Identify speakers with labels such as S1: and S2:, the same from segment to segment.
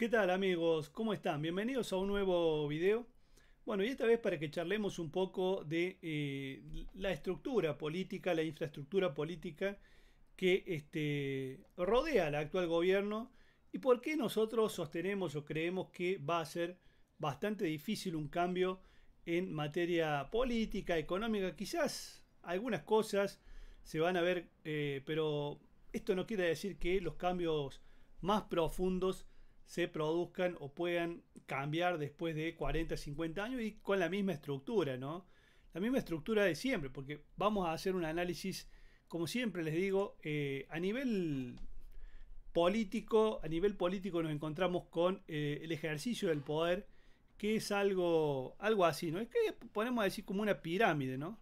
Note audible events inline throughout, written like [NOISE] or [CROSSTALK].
S1: ¿Qué tal amigos? ¿Cómo están? Bienvenidos a un nuevo video. Bueno, y esta vez para que charlemos un poco de eh, la estructura política, la infraestructura política que este, rodea al actual gobierno y por qué nosotros sostenemos o creemos que va a ser bastante difícil un cambio en materia política, económica. Quizás algunas cosas se van a ver, eh, pero esto no quiere decir que los cambios más profundos se produzcan o puedan cambiar después de 40, 50 años y con la misma estructura, ¿no? La misma estructura de siempre, porque vamos a hacer un análisis, como siempre les digo, eh, a nivel político, a nivel político nos encontramos con eh, el ejercicio del poder, que es algo, algo así, ¿no? Es que ponemos a decir como una pirámide, ¿no?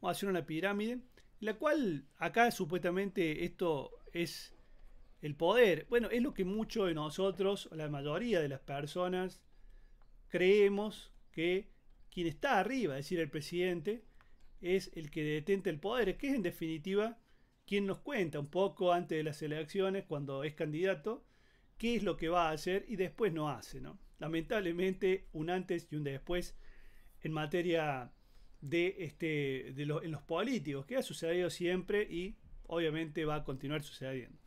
S1: Vamos a hacer una pirámide, la cual acá supuestamente esto es el poder, bueno, es lo que muchos de nosotros, la mayoría de las personas, creemos que quien está arriba, es decir, el presidente, es el que detenta el poder, que es en definitiva quien nos cuenta un poco antes de las elecciones, cuando es candidato, qué es lo que va a hacer y después no hace, ¿no? Lamentablemente, un antes y un después en materia de, este, de en los políticos, que ha sucedido siempre y obviamente va a continuar sucediendo.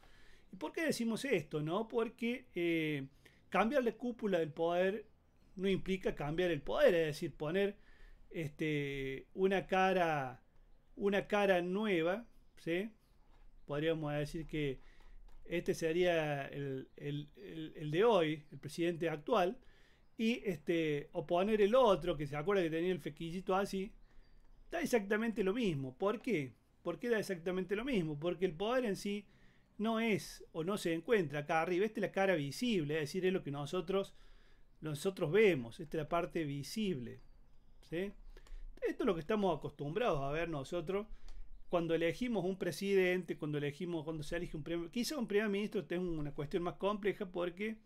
S1: ¿Y por qué decimos esto? No? Porque eh, cambiar la cúpula del poder no implica cambiar el poder, es decir, poner este, una, cara, una cara nueva, podríamos decir que este sería el, de hoy, el presidente actual, y este, oponer el otro, que se acuerda que tenía el fequillito así, da exactamente lo mismo. ¿Por qué? Porque da exactamente lo mismo? Porque el poder en sí no es o no se encuentra acá arriba. Esta es la cara visible, es decir, es lo que nosotros, nosotros vemos. Esta es la parte visible. Esto es lo que estamos acostumbrados a ver nosotros cuando elegimos un presidente, cuando elegimos, cuando se elige un primer, ministro. quizá un primer ministro tenga una cuestión más compleja porque,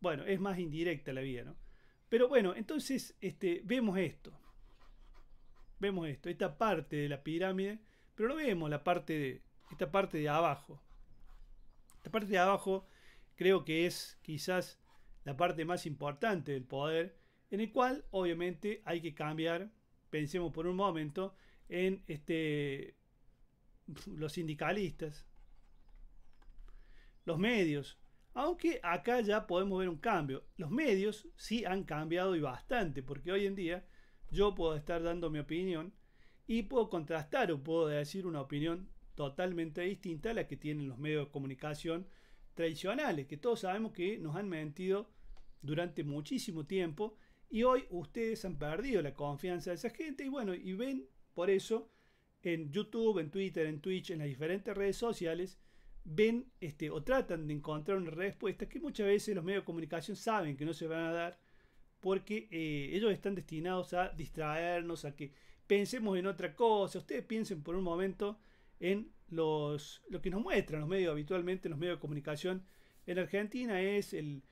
S1: bueno, es más indirecta la vida, ¿no? Pero bueno, entonces este, vemos esto, vemos esto, esta parte de la pirámide, pero no vemos la parte de, esta parte de abajo, la parte de abajo creo que es quizás la parte más importante del poder, en el cual obviamente hay que cambiar, pensemos por un momento, en este, los sindicalistas, los medios, aunque acá ya podemos ver un cambio. Los medios sí han cambiado y bastante, porque hoy en día yo puedo estar dando mi opinión y puedo contrastar o puedo decir una opinión totalmente distinta a la que tienen los medios de comunicación tradicionales, que todos sabemos que nos han mentido durante muchísimo tiempo y hoy ustedes han perdido la confianza de esa gente y bueno, y ven por eso en YouTube, en Twitter, en Twitch, en las diferentes redes sociales, ven este, o tratan de encontrar una respuesta que muchas veces los medios de comunicación saben que no se van a dar porque eh, ellos están destinados a distraernos, a que pensemos en otra cosa, ustedes piensen por un momento en los, lo que nos muestran los medios habitualmente, los medios de comunicación en Argentina, es el,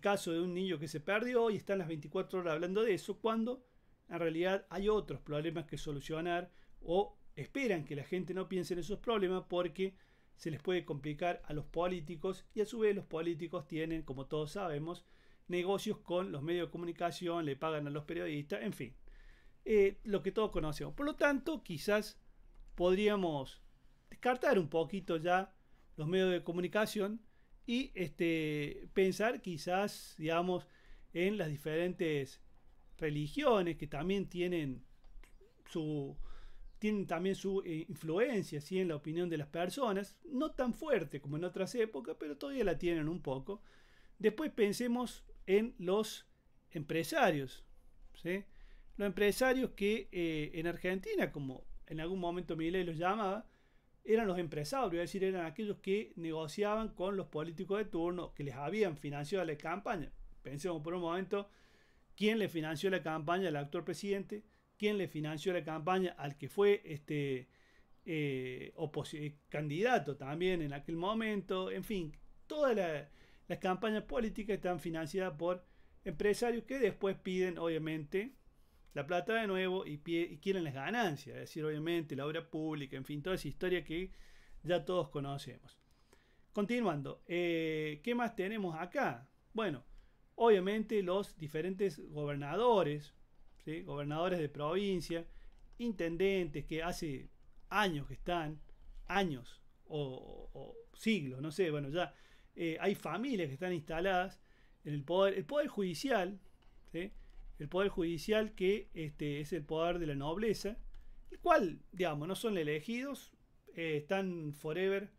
S1: caso de un niño que se perdió y están las 24 horas hablando de eso, cuando en realidad hay otros problemas que solucionar o esperan que la gente no piense en esos problemas porque se les puede complicar a los políticos y a su vez los políticos tienen, como todos sabemos, negocios con los medios de comunicación, le pagan a los periodistas, en fin, eh, lo que todos conocemos. Por lo tanto, quizás podríamos descartar un poquito ya los medios de comunicación y este, pensar quizás, digamos, en las diferentes religiones que también tienen su tienen también su eh, influencia en la opinión de las personas, no tan fuerte como en otras épocas, pero todavía la tienen un poco. Después pensemos en los empresarios, los empresarios que eh, en Argentina, como en algún momento Miguel los llamaba, eran los empresarios, es decir, eran aquellos que negociaban con los políticos de turno que les habían financiado la campaña. Pensemos por un momento quién le financió la campaña al actual presidente, quién le financió la campaña al que fue este eh, eh, candidato también en aquel momento, en fin, todas las campañas políticas están financiadas por empresarios que después piden, obviamente, la plata de nuevo y, quieren las ganancias, es decir, obviamente la obra pública, en fin, toda esa historia que ya todos conocemos. Continuando, eh, ¿qué más tenemos acá? Bueno, obviamente los diferentes gobernadores, ¿sí? gobernadores de provincia, intendentes que hace años que están, años o, siglos, no sé, bueno, ya eh, hay familias que están instaladas en el poder, el poder judicial, ¿sí? el poder judicial que este, es el poder de la nobleza, el cual, digamos, no son elegidos, eh, están forever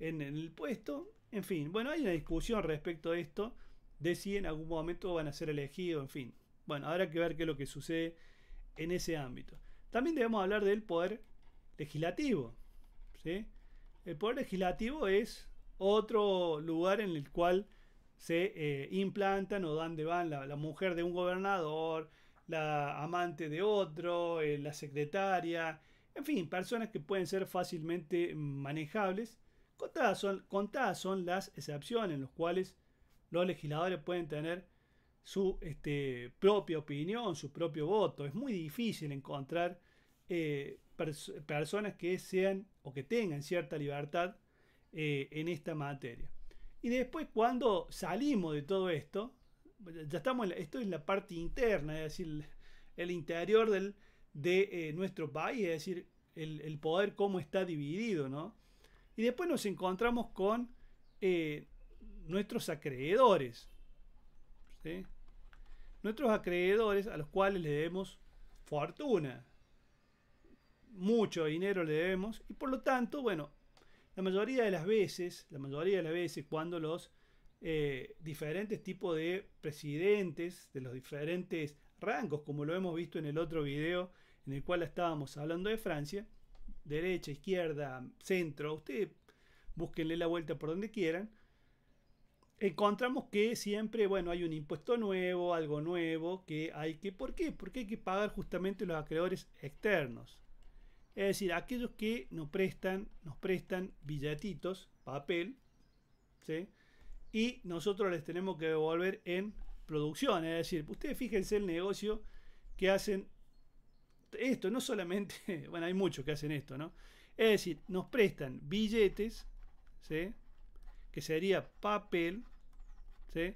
S1: en, el puesto. En fin, bueno, hay una discusión respecto a esto de si en algún momento van a ser elegidos, en fin. Bueno, habrá que ver qué es lo que sucede en ese ámbito. También debemos hablar del poder legislativo. El poder legislativo es otro lugar en el cual se eh, implantan o dónde van la, mujer de un gobernador, la amante de otro, eh, la secretaria, en fin, personas que pueden ser fácilmente manejables. Contadas son, son las excepciones en las cuales los legisladores pueden tener su este, propia opinión, su propio voto. Es muy difícil encontrar eh, personas que sean o que tengan cierta libertad en esta materia. Y después cuando salimos de todo esto, ya estamos, esto es la parte interna, es decir, el, interior del, de eh, nuestro país, es decir, el, poder cómo está dividido, ¿no? Y después nos encontramos con eh, nuestros acreedores, Nuestros acreedores a los cuales le debemos fortuna, mucho dinero le debemos y por lo tanto, bueno, la mayoría de las veces, la mayoría de las veces cuando los eh, diferentes tipos de presidentes, de los diferentes rangos, como lo hemos visto en el otro video en el cual estábamos hablando de Francia, derecha, izquierda, centro, ustedes búsquenle la vuelta por donde quieran, encontramos que siempre, bueno, hay un impuesto nuevo, algo nuevo que hay que, ¿por qué? Porque hay que pagar justamente los acreedores externos. Es decir, aquellos que nos prestan, nos prestan billetitos, papel, ¿sí? y nosotros les tenemos que devolver en producción. Es decir, ustedes fíjense el negocio que hacen esto, no solamente, [LAUGHS] bueno, hay muchos que hacen esto, ¿no? Es decir, nos prestan billetes, ¿sí? que sería papel, ¿sí?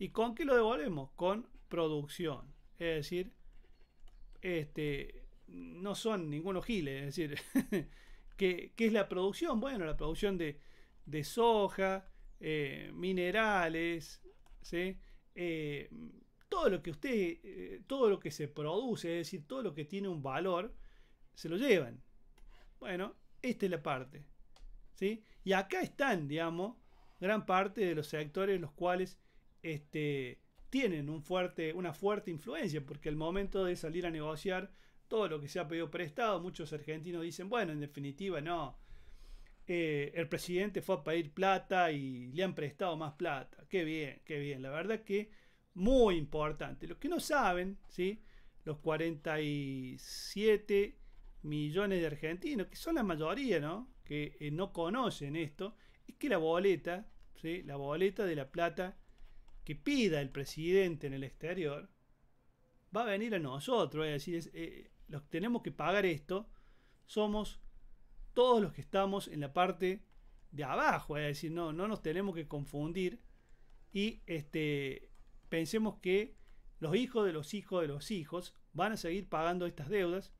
S1: ¿Y con qué lo devolvemos? Con producción. Es decir, este, no son ninguno giles, es decir, [LAUGHS] ¿qué, es la producción? Bueno, la producción de, soja, eh, minerales, ¿sí? Eh, todo lo que usted, eh, todo lo que se produce, es decir, todo lo que tiene un valor, se lo llevan. Bueno, esta es la parte. ¿sí? Y acá están, digamos, gran parte de los sectores los cuales este, tienen un fuerte, una fuerte influencia, porque al momento de salir a negociar todo lo que se ha pedido prestado. Muchos argentinos dicen, bueno, en definitiva no. Eh, el presidente fue a pedir plata y le han prestado más plata. Qué bien, qué bien. La verdad que muy importante. Los que no saben, ¿sí? los 47 millones de argentinos, que son la mayoría, ¿no? que eh, no conocen esto, es que la boleta, ¿sí? la boleta de la plata que pida el presidente en el exterior, va a venir a nosotros, es decir, es, eh, los que tenemos que pagar esto somos todos los que estamos en la parte de abajo. Es decir, no, no nos tenemos que confundir y este, pensemos que los hijos de los hijos de los hijos van a seguir pagando estas deudas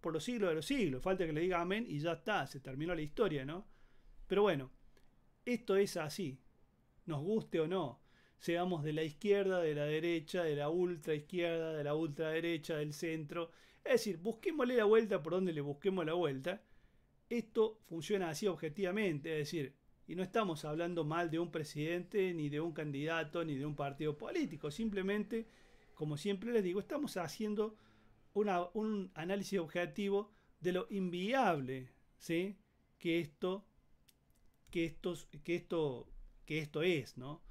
S1: por los siglos de los siglos. Falta que le diga amén y ya está, se terminó la historia, ¿no? Pero bueno, esto es así, nos guste o no seamos de la izquierda, de la derecha, de la ultra izquierda, de la ultra derecha, del centro. Es decir, busquémosle la vuelta por donde le busquemos la vuelta. Esto funciona así objetivamente, es decir, y no estamos hablando mal de un presidente, ni de un candidato, ni de un partido político. Simplemente, como siempre les digo, estamos haciendo un análisis objetivo de lo inviable ¿sí? que, esto, que, que, esto, que esto es, ¿no?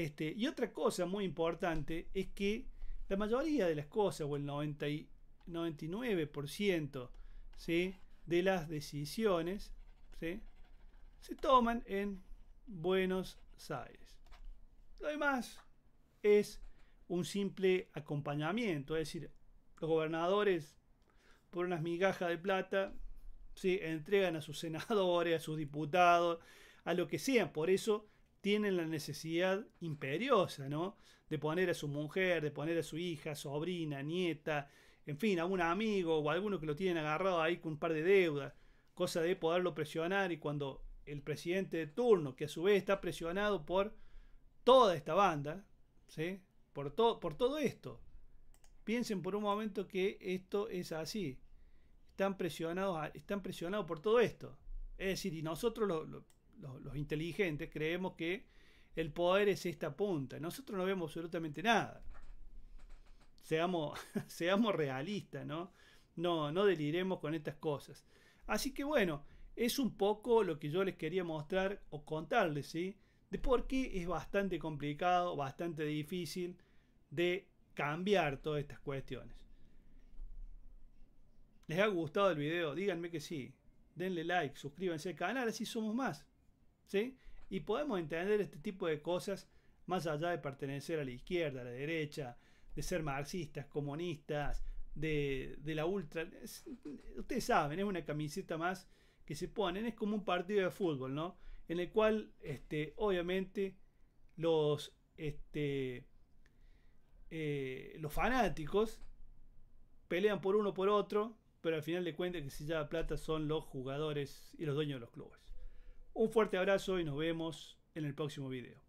S1: Este, y otra cosa muy importante es que la mayoría de las cosas, o el 99% de las decisiones, se toman en Buenos Aires. Lo demás es un simple acompañamiento, es decir, los gobernadores por unas migajas de plata entregan a sus senadores, a sus diputados, a lo que sean. Por eso tienen la necesidad imperiosa, ¿no? De poner a su mujer, de poner a su hija, sobrina, nieta, en fin, a un amigo o a alguno que lo tienen agarrado ahí con un par de deudas, cosa de poderlo presionar y cuando el presidente de turno, que a su vez está presionado por toda esta banda, ¿sí? Por, por todo esto. Piensen por un momento que esto es así. Están presionados, están por todo esto. Es decir, y nosotros lo los, inteligentes, creemos que el poder es esta punta. Nosotros no vemos absolutamente nada. Seamos, [LAUGHS] seamos realistas, ¿no? No, no deliremos con estas cosas. Así que bueno, es un poco lo que yo les quería mostrar o contarles, ¿sí? De por qué es bastante complicado, bastante difícil de cambiar todas estas cuestiones. ¿Les ha gustado el video? Díganme que sí. Denle like, suscríbanse al canal, así somos más. ¿sí? Y podemos entender este tipo de cosas más allá de pertenecer a la izquierda, a la derecha, de ser marxistas, comunistas, de, la ultra. ustedes saben, es una camiseta más que se ponen, es como un partido de fútbol, ¿no? En el cual, este, obviamente, los, este, eh, los fanáticos pelean por uno por otro, pero al final de cuentas que si lleva plata son los jugadores y los dueños de los clubes. Un fuerte abrazo y nos vemos en el próximo video.